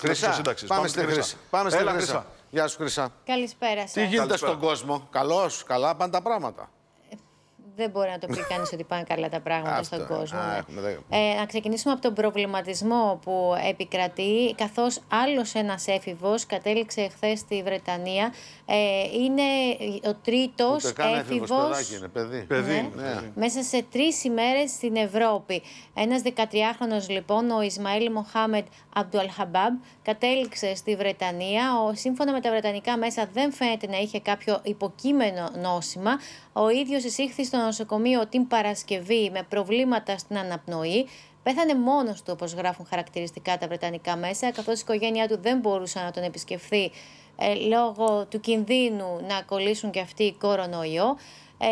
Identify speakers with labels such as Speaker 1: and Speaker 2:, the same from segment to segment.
Speaker 1: Πάμε, στη Χρυσά. Πάμε στη Χρυσά. Γεια σου, Χρυσά.
Speaker 2: Καλησπέρα σα. Τι γίνεται στον
Speaker 1: κόσμο. Καλό, καλά πάντα πράγματα
Speaker 2: δεν μπορεί να το πει κανείς ότι πάνε καλά τα πράγματα στον κόσμο. Α, ναι. ε, να ξεκινήσουμε από τον προβληματισμό που επικρατεί, καθώς άλλος ένας έφηβος κατέληξε χθες στη Βρετανία. Ε, είναι ο τρίτος έφηβο.
Speaker 1: ναι, ναι.
Speaker 2: Μέσα σε τρεις ημέρες στην Ευρώπη. Ένας 13χρονο λοιπόν, ο Ισμαήλ Μοχάμετ Αμπτουαλχαμπάμπ, κατέληξε στη Βρετανία. Ο, σύμφωνα με τα βρετανικά μέσα, δεν φαίνεται να είχε κάποιο υποκείμενο νόσημα. Ο ίδιος εισήχθη στον νοσοκομείο την Παρασκευή με προβλήματα στην αναπνοή. Πέθανε μόνος του, όπως γράφουν χαρακτηριστικά τα Βρετανικά μέσα, καθώς η οικογένειά του δεν μπορούσε να τον επισκεφθεί ε, λόγω του κινδύνου να κολλήσουν και αυτοί κορονοϊό.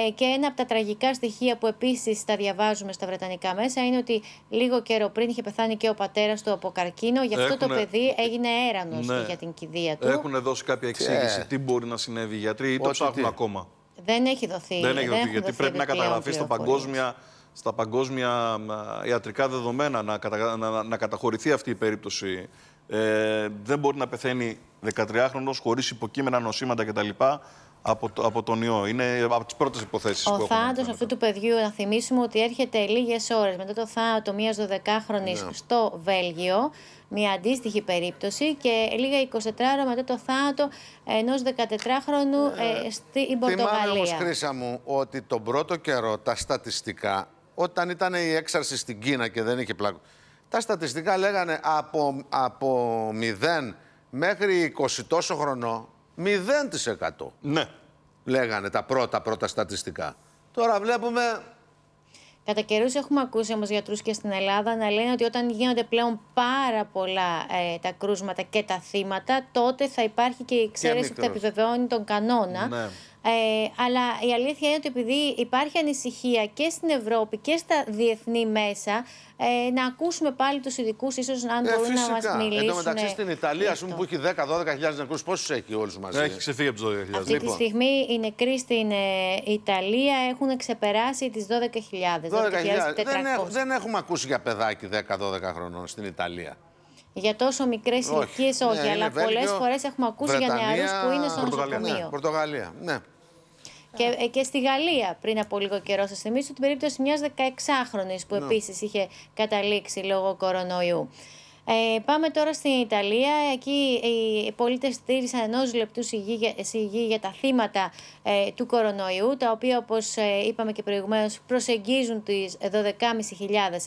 Speaker 2: Ε, και ένα από τα τραγικά στοιχεία που επίσης τα διαβάζουμε στα Βρετανικά μέσα είναι ότι λίγο καιρό πριν είχε πεθάνει και ο πατέρας του από καρκίνο. Γι' αυτό το παιδί έγινε έρανος ναι. για την κηδεία του. Έχουν
Speaker 3: δώσει κάποια εξήγηση τι μπορεί να συνέβη οι γιατροί ή το ψάχνουν ακόμα.
Speaker 2: Δεν έχει δοθεί. Δεν έχει δοθεί, γιατί πρέπει να καταγραφεί στα παγκόσμια,
Speaker 3: στα παγκόσμια ιατρικά δεδομένα, να, να, να καταχωρηθεί αυτή η περίπτωση. Ε, δεν μπορεί να πεθαίνει 13χρονος χωρίς υποκείμενα νοσήματα κτλ από, από τον ιό. Είναι από τις πρώτες υποθέσεις. Ο θάνατο
Speaker 2: αυτού του παιδιού, να θυμίσουμε ότι έρχεται λίγες ώρες μετά το θάνατο μιας 12χρονη ναι. στο Βέλγιο. Μια αντίστοιχη περίπτωση και λίγα 24 ώρα μετά το θάνατο ενός 14χρονου ε, ε στην Πορτογαλία. Θυμάμαι όμως,
Speaker 1: Χρήσα μου, ότι τον πρώτο καιρό τα στατιστικά, όταν ήταν η έξαρση στην Κίνα και δεν είχε πλάκο, τα στατιστικά λέγανε από, από 0 μέχρι 20 τόσο χρονό 0%. Ναι. Λέγανε τα πρώτα πρώτα στατιστικά.
Speaker 2: Τώρα βλέπουμε Κατά καιρούς έχουμε ακούσει όμως γιατρούς και στην Ελλάδα να λένε ότι όταν γίνονται πλέον πάρα πολλά ε, τα κρούσματα και τα θύματα, τότε θα υπάρχει και η εξαίρεση που θα επιβεβαιώνει τον κανόνα. Ναι. Ε, αλλά η αλήθεια είναι ότι επειδή υπάρχει ανησυχία και στην Ευρώπη και στα διεθνή μέσα, ε, να ακούσουμε πάλι τους ειδικούς, ίσως να ε, μπορούν να μας μιλήσουν. Εν τω μεταξύ στην
Speaker 1: Ιταλία, ας πούμε, που έχει 10-12.000 νεκρούς, πόσους έχει όλους μαζί. Έχει ξεφύγει από τους 12.000. Αυτή τη λοιπόν.
Speaker 2: στιγμή οι νεκροί στην ε, Ιταλία έχουν ξεπεράσει τις 12.000. 12.000. Δεν,
Speaker 1: δεν έχουμε ακούσει για παιδάκι 10-12 χρονών στην Ιταλία.
Speaker 2: Για τόσο μικρές ηλικίε όχι, ναι, όχι αλλά πολλές φορές έχουμε ακούσει για νεαρούς που είναι στο νοσοκομείο. Ναι,
Speaker 1: Πορτογαλία, ναι.
Speaker 2: Και, ε, και στη Γαλλία πριν από λίγο καιρό, σας θυμίσω την περίπτωση μιας 16χρονη που ναι. επίσης είχε καταλήξει λόγω κορονοϊού. Ε, πάμε τώρα στην Ιταλία. Εκεί οι πολίτες στήριξαν ενός λεπτού συγγύη για τα θύματα ε, του κορονοϊού, τα οποία όπως ε, είπαμε και προηγουμένως προσεγγίζουν τις 12.500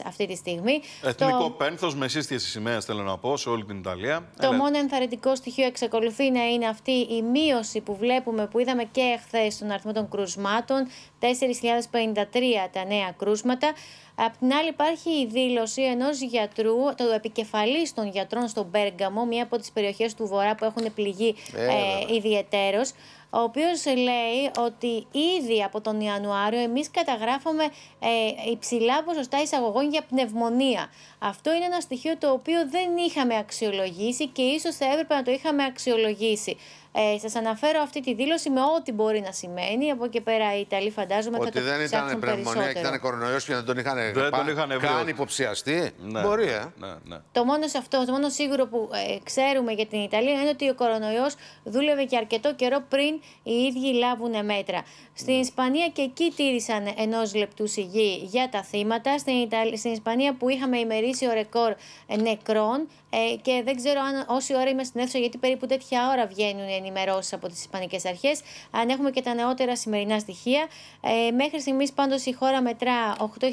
Speaker 2: αυτή τη στιγμή. Εθνικό το...
Speaker 3: πένθος με σύστηση σημαία θέλω να πω σε όλη την Ιταλία.
Speaker 2: Το ε, ναι. μόνο ενθαρρυντικό στοιχείο εξακολουθεί να είναι αυτή η μείωση που βλέπουμε, που είδαμε και χθε στον αριθμό των κρουσμάτων, 4.053 τα νέα κρούσματα. Απ' την άλλη υπάρχει η δήλωση ενός γιατρού, το επικεφαλής των γιατρών στον Πέργαμο, μία από τις περιοχές του Βορρά που έχουν πληγεί ο οποίος λέει ότι ήδη από τον Ιανουάριο εμείς καταγράφουμε ε, υψηλά ποσοστά εισαγωγών για πνευμονία. Αυτό είναι ένα στοιχείο το οποίο δεν είχαμε αξιολογήσει και ίσως θα έπρεπε να το είχαμε αξιολογήσει. Ε, Σας αναφέρω αυτή τη δήλωση με ό,τι μπορεί να σημαίνει. Από εκεί πέρα οι Ιταλοί φαντάζομαι ότι θα το δεν ήταν πνευμονία και ήταν
Speaker 1: κορονοϊός και δεν τον είχαν, δεν Καν υποψιαστεί. Ναι, μπορεί, ναι, ε. ναι, ναι.
Speaker 2: Το μόνο αυτό, το μόνο σίγουρο που ε, ξέρουμε για την Ιταλία είναι ότι ο κορονοϊός δούλευε και αρκετό καιρό πριν οι ίδιοι λάβουν μέτρα. Στην ναι. Ισπανία και εκεί τήρησαν ενός λεπτού σιγή για τα θύματα. Στην, Ιταλ... Στην Ισπανία που είχαμε ημερήσει ο ρεκόρ ε, νεκρών, ε, και δεν ξέρω αν όση ώρα είμαι στην αίθουσα, γιατί περίπου τέτοια ώρα βγαίνουν οι ενημερώσεις από τις Ισπανικές Αρχές, αν έχουμε και τα νεότερα σημερινά στοιχεία. Ε, μέχρι στιγμής πάντως η χώρα μετρά 8.189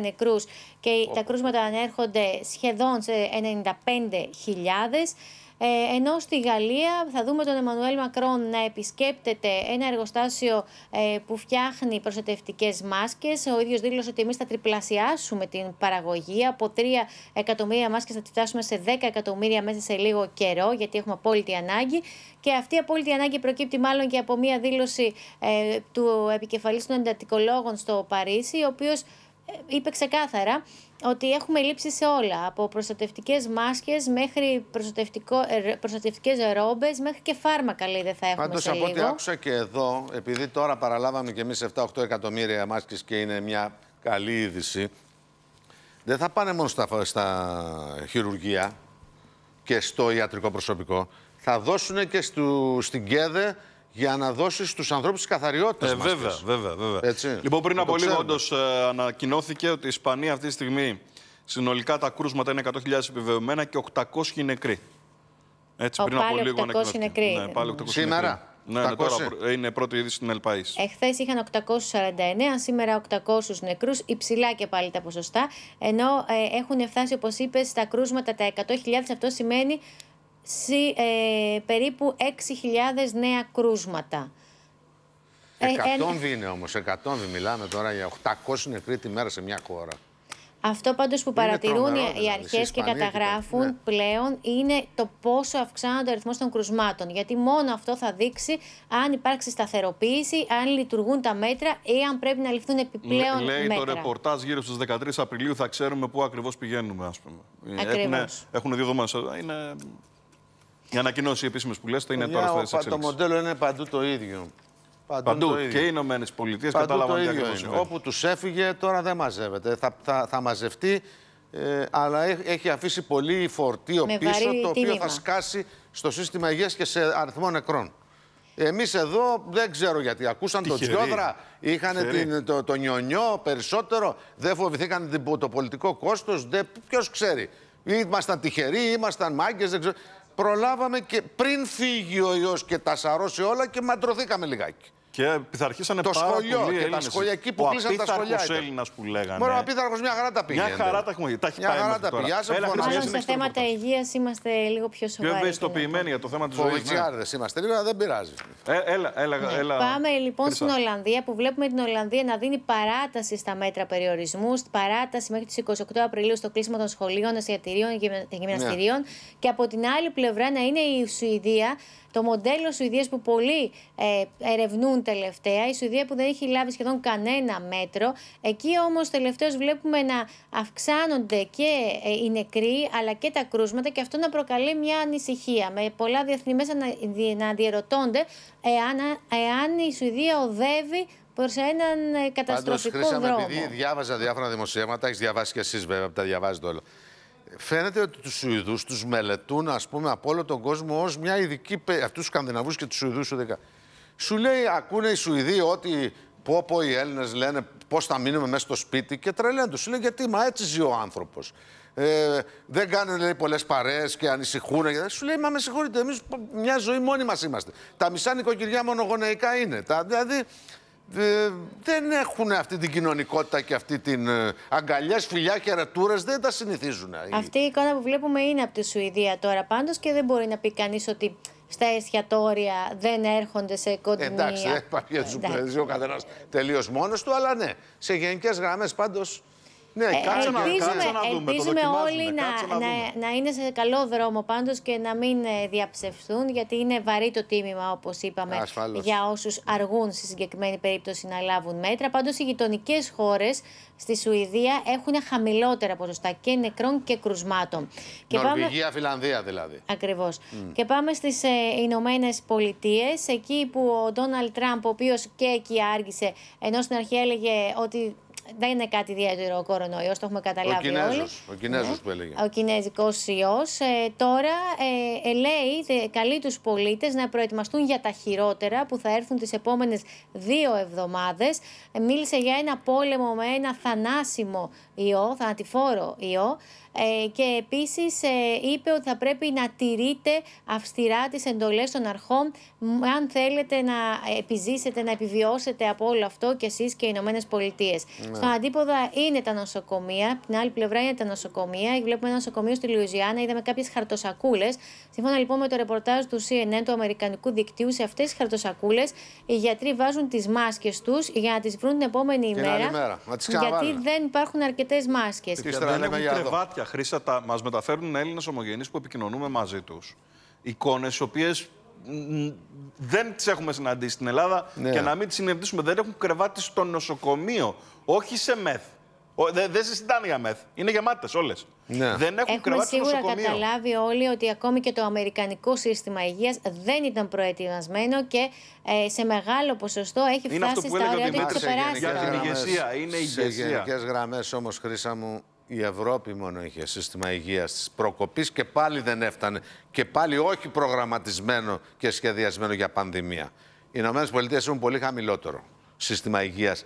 Speaker 2: νεκρούς και τα κρούσματα ανέρχονται σχεδόν σε 95.000. Ε, ενώ στη Γαλλία θα δούμε τον Εμμανουέλ Μακρόν να επισκέπτεται ένα εργοστάσιο ε, που φτιάχνει προστατευτικές μάσκες. Ο ίδιος δήλωσε ότι εμείς θα τριπλασιάσουμε την παραγωγή. Από 3 εκατομμύρια μάσκες θα τη φτάσουμε σε 10 εκατομμύρια μέσα σε λίγο καιρό, γιατί έχουμε απόλυτη ανάγκη. Και αυτή η απόλυτη ανάγκη προκύπτει μάλλον και από μία δήλωση ε, του επικεφαλής των εντατικολόγων στο Παρίσι, ο οποίος ε, είπε ξεκάθαρα ότι έχουμε λήψει σε όλα, από προστατευτικές μάσκες μέχρι ε, προστατευτικές ρόμπες, μέχρι και φάρμακα λέει δεν θα έχουμε Πάντως, σε λίγο. από ό,τι άκουσα
Speaker 1: και εδώ, επειδή τώρα παραλάβαμε και εμείς 7-8 εκατομμύρια μάσκες και είναι μια καλή είδηση, δεν θα πάνε μόνο στα, στα χειρουργεία και στο ιατρικό προσωπικό, θα δώσουν και στην ΚΕΔΕ για να δώσεις στου ανθρώπου τη καθαριότητα. Ε, βέβαια, βέβαια, βέβαια. Έτσι. Λοιπόν, πριν από λίγο, όντως
Speaker 3: ε, ανακοινώθηκε ότι η Ισπανία αυτή τη στιγμή συνολικά τα κρούσματα είναι 100.000 επιβεβαιωμένα και 800 νεκροί. Έτσι, πριν από λίγο ανακοινώθηκε. Ναι, πάλι 800 Σήμερα. Ναι, ναι, τώρα είναι πρώτη είδηση στην Ελπαή.
Speaker 2: Εχθές είχαν 849, σήμερα 800 νεκρούς, υψηλά και πάλι τα ποσοστά. Ενώ ε, έχουν φτάσει, όπως είπες, στα κρούσματα τα 100.000. Αυτό σημαίνει ε, περίπου 6.000 νέα κρούσματα.
Speaker 1: 100 ε, είναι όμως, 100 μιλάμε τώρα για 800 νεκρή τη μέρα σε μια χώρα.
Speaker 2: Αυτό πάντως που παρατηρούν οι δηλαδή, αρχές και καταγράφουν ναι. πλέον είναι το πόσο αυξάνεται ο αριθμός των κρουσμάτων. Γιατί μόνο αυτό θα δείξει αν υπάρξει σταθεροποίηση, αν λειτουργούν τα μέτρα ή αν πρέπει να ληφθούν επιπλέον Λέ, λέει μέτρα. Λέει το
Speaker 3: ρεπορτάζ γύρω στις 13 Απριλίου θα ξέρουμε πού ακριβώς πηγαίνουμε. Ας πούμε. Ε, ακριβώς. Έχουν, έχουν δύο Είναι οι ανακοινώσει επίσημες που λες το είναι τώρα στο Το μοντέλο
Speaker 1: είναι παντού το ίδιο. Παντού, παντού. Το ίδιο. και οι
Speaker 3: Ηνωμένες Πολιτείες κατάλαβαν ίδιο. Είναι. Όπου
Speaker 1: τους έφυγε, τώρα δεν μαζεύεται. Θα, θα, θα μαζευτεί, ε, αλλά έχει αφήσει πολύ φορτίο πίσω, το οποίο θα σκάσει στο σύστημα υγείας και σε αριθμό νεκρών. Εμείς εδώ δεν ξέρω γιατί. Ακούσαν τον Τσιόδρα, είχαν την, το, το νιονιό περισσότερο, δεν φοβηθήκαν το πολιτικό κόστος. Ποιος ξέρει. Ήμασταν τυχεροί, ήμασταν μάγκες, δεν ξέρω προλάβαμε και πριν φύγει ο ιός και τα σαρώσει όλα και μαντρωθήκαμε λιγάκι.
Speaker 3: Και πειθαρχήσανε το πάρα σχολείο, πολύ Έλληνες. Τα σχολεία εκεί που κλείσαν τα σχολεία. Ο Έλληνας που λέγανε.
Speaker 2: πει απίθαρχος μια χαρά τα πήγε. Μια χαρά
Speaker 3: τα έχουμε. Τα έχει μια χαρά τα πήγε. Μάλλον σε
Speaker 2: θέματα υγείας είμαστε λίγο πιο σοβαροί. Πιο ευαισθητοποιημένοι
Speaker 3: για το θέμα της ζωής. Πολιτσιάρδε ναι. είμαστε λίγο, αλλά δεν πειράζει. Ε, ναι, έλα. Πάμε
Speaker 2: λοιπόν στην Ολλανδία που βλέπουμε την Ολλανδία να δίνει παράταση στα μέτρα περιορισμούς, παράταση μέχρι τις 28 Απριλίου στο κλείσιμο των σχολείων, εστιατηρίων και γυμναστηρίων. Και από την άλλη πλευρά να είναι η Σουηδία, το μοντέλο Σουηδίας που πολλοί ε, ερευνούν τελευταία. Η Σουηδία που δεν έχει λάβει σχεδόν κανένα μέτρο. Εκεί όμως τελευταίως βλέπουμε να αυξάνονται και ε, οι νεκροί αλλά και τα κρούσματα και αυτό να προκαλεί μια ανησυχία. Με πολλά διεθνή μέσα να αντιρωτώνται εάν, εάν η Σουηδία οδεύει προς έναν ε, καταστροφικό Πάντως, χρήσαμε, δρόμο. Επειδή
Speaker 1: διάβαζα διάφορα δημοσιεύματα, έχεις διαβάσει κι εσείς βέβαια, που τα διαβάζετε όλο. Φαίνεται ότι τους Σουηδούς τους μελετούν ας πούμε, από όλο τον κόσμο ως μια ειδική. Αυτούς τους Σκανδιναβούς και τους Σουηδούς ειδικά. Σου λέει, ακούνε οι Σουηδοί ότι πω πω οι Έλληνες λένε πώς θα μείνουμε μέσα στο σπίτι και τρελαίνουν. Σου λέει, γιατί, μα έτσι ζει ο άνθρωπος. Ε, δεν κάνουν πολλέ πολλές παρέες και ανησυχούν. Σου λέει, μα με συγχωρείτε, εμείς μια ζωή μόνοι μας είμαστε. Τα μισά νοικοκυριά μονογονεϊκά είναι. Τα, δηλαδή, δεν έχουν αυτή την κοινωνικότητα και αυτή την ε, αγκαλιά, φιλιά και ρετούρες. Δεν τα συνηθίζουν.
Speaker 2: Αυτή η εικόνα που βλέπουμε είναι από τη Σουηδία τώρα πάντως και δεν μπορεί να πει κανείς ότι στα εστιατόρια δεν έρχονται σε κοντινή... Εντάξει, δεν υπάρχει
Speaker 1: ο καθένας τελείως μόνος του, αλλά ναι, σε γενικές γράμμες πάντως. Ναι, ε, κάτσε να, κάτσε να δούμε. Ελπίζουμε όλοι να,
Speaker 2: να, είναι σε καλό δρόμο πάντως και να μην ε, διαψευθούν γιατί είναι βαρύ το τίμημα, όπως είπαμε, για όσους αργούν στη συγκεκριμένη περίπτωση να λάβουν μέτρα. Πάντως, οι γειτονικές χώρες στη Σουηδία έχουν χαμηλότερα ποσοστά και νεκρών και κρουσμάτων. Και Νορβηγία, πάμε... Φιλανδία δηλαδή. Ακριβώς. Και πάμε στις ε, Ηνωμένες Πολιτείες, εκεί που ο Ντόναλτ Τραμπ, ο οποίος και εκεί άργησε, ενώ στην αρχή έλεγε ότι δεν είναι κάτι ιδιαίτερο ο κορονοϊός, το έχουμε καταλάβει ο Κινέζος, όλοι.
Speaker 1: Ο Κινέζος ναι. που έλεγε.
Speaker 2: Ο Κινέζικος ιός. Ε, τώρα ε, λέει, καλεί τους πολίτες να προετοιμαστούν για τα χειρότερα που θα έρθουν τις επόμενες δύο εβδομάδες. Ε, μίλησε για ένα πόλεμο με ένα θανάσιμο ιό, θανατηφόρο ιό. Ε, και επίσης ε, είπε ότι θα πρέπει να τηρείτε αυστηρά τις εντολές των αρχών αν θέλετε να επιζήσετε, να επιβιώσετε από όλο αυτό και εσείς και οι Ηνωμένες Πολιτείες. Ναι. Στον αντίποδα είναι τα νοσοκομεία, από την άλλη πλευρά είναι τα νοσοκομεία. Βλέπουμε ένα νοσοκομείο στη Λουιζιάννα, είδαμε κάποιες χαρτοσακούλες. Σύμφωνα λοιπόν με το ρεπορτάζ του CNN, του Αμερικανικού δικτύου, σε αυτές τις χαρτοσακούλες οι γιατροί βάζουν τις μάσκες τους για να τις βρουν την επόμενη ημέρα. μέρα. Να τις γιατί δεν υπάρχουν αρκετές μάσκες. Και
Speaker 3: κομμάτια χρήστα μας μεταφέρουν Έλληνες ομογενείς που επικοινωνούμε μαζί τους. Εικόνες, οι οποίες δεν τις έχουμε συναντήσει στην Ελλάδα ναι. και να μην τις συναντήσουμε. Δεν έχουν κρεβάτι στο νοσοκομείο, όχι σε μεθ. Δεν δε συζητάνε για μεθ. Είναι γεμάτες όλες. Ναι. Δεν έχουν Έχουμε σίγουρα νοσοκομείο.
Speaker 2: καταλάβει όλοι ότι ακόμη και το αμερικανικό σύστημα υγείας δεν ήταν προετοιμασμένο και ε, σε μεγάλο ποσοστό έχει φτάσει στα όρια του και
Speaker 1: ξεπεράσει. Για ηγεσία. Είναι ηγεσία. Σε γενικές γραμμές όμως, Χρήσα μου, η Ευρώπη μόνο είχε σύστημα υγείας της προκοπής και πάλι δεν έφτανε. Και πάλι όχι προγραμματισμένο και σχεδιασμένο για πανδημία. Οι Ηνωμένες Πολιτείες έχουν πολύ χαμηλότερο σύστημα υγείας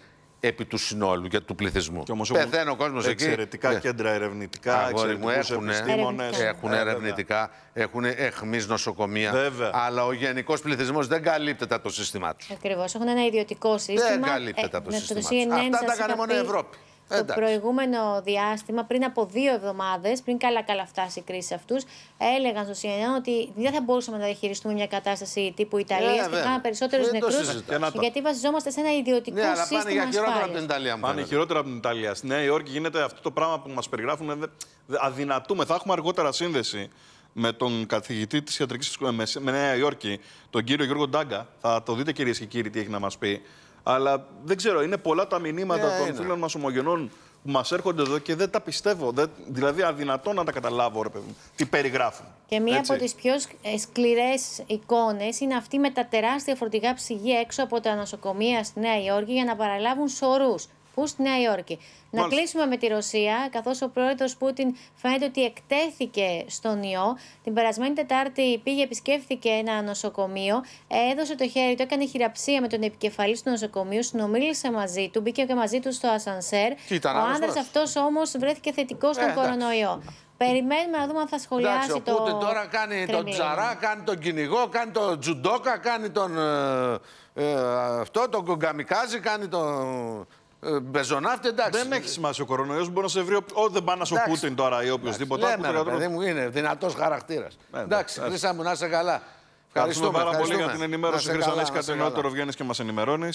Speaker 1: επί του συνόλου και του πληθυσμού. Και όμως Πεθαίνει ο κόσμος εκεί. Εξαιρετικά ναι.
Speaker 3: κέντρα ερευνητικά, έχουν, επιστήμονε. Έχουν ε, ερευνητικά,
Speaker 1: έχουν εχμής νοσοκομεία. Βέβαια. Αλλά ο γενικός πληθυσμός δεν καλύπτεται από το σύστημά τους.
Speaker 2: Ακριβώς. Έχουν ένα ιδιωτικό σύστημα. Δεν καλύπτεται ε, από το σύστημά τους. Αυτά τα έκανε μόνο η Ευρώπη το προηγούμενο διάστημα, πριν από δύο εβδομάδες, πριν καλά-καλά φτάσει η κρίση αυτούς, έλεγαν στο CNN ότι δεν θα μπορούσαμε να διαχειριστούμε μια κατάσταση τύπου Ιταλία ε, και κάναμε περισσότερους νεκρού. Γιατί βασιζόμαστε σε ένα ιδιωτικό ναι, σύστημα. Πάνε για χειρότερα από
Speaker 3: την Ιταλία, Πάνε χειρότερα από την Ιταλία. Στη Νέα Υόρκη γίνεται αυτό το πράγμα που μας περιγράφουν. Αδυνατούμε. Θα έχουμε αργότερα σύνδεση με τον καθηγητή της ιατρικής με Νέα Υόρκη, τον κύριο Γιώργο Ντάγκα. Θα το δείτε, κυρίες και κύριοι, τι έχει να μας πει. Αλλά δεν ξέρω, είναι πολλά τα μηνύματα ναι, των φίλων μας ομογενών που μας έρχονται εδώ και δεν τα πιστεύω. Δεν, δηλαδή, αδυνατό να τα καταλάβω, ρε παιδί τι περιγράφουν.
Speaker 2: Και μία από τις πιο ε, σκληρές εικόνες είναι αυτή με τα τεράστια φορτηγά ψυγεία έξω από τα νοσοκομεία στη Νέα Υόρκη για να παραλάβουν σωρούς. Πού στη Νέα Υόρκη. Να κλείσουμε με τη Ρωσία, καθώς ο πρόεδρος Πούτιν φαίνεται ότι εκτέθηκε στον ιό. Την περασμένη Τετάρτη πήγε, επισκέφθηκε ένα νοσοκομείο, έδωσε το χέρι του, έκανε χειραψία με τον επικεφαλής του νοσοκομείου, συνομίλησε μαζί του, μπήκε και μαζί του στο ασανσέρ. Ο άντρα αυτός όμως βρέθηκε θετικός στον ε, κορονοϊό. Περιμένουμε να δούμε αν θα σχολιάσει Εντάξει, το. τώρα κάνει τον Τζαρά,
Speaker 1: κάνει τον κυνηγό, κάνει τον τζουντόκα, κάνει τον. Ε, ε, αυτό, τον γκαμικάζι, κάνει τον. Ε, Μπεζονάφτε, εντάξει. Δεν έχει σημασία ο
Speaker 3: κορονοϊός. Μπορεί να σε βρει. Ό, δεν πάει να σου Πούτιν τώρα ή οποιοδήποτε. Λέμε, ναι, ναι παιδί
Speaker 1: μου, είναι δυνατός χαρακτήρας.
Speaker 3: Ε, εντάξει, Χρήσα
Speaker 1: μου, να είσαι καλά. Ευχαριστούμε, πάρα πολύ για την ενημέρωση. Χρήσα, αν είσαι κάτι νεότερο, βγαίνει
Speaker 3: και μας ενημερώνεις.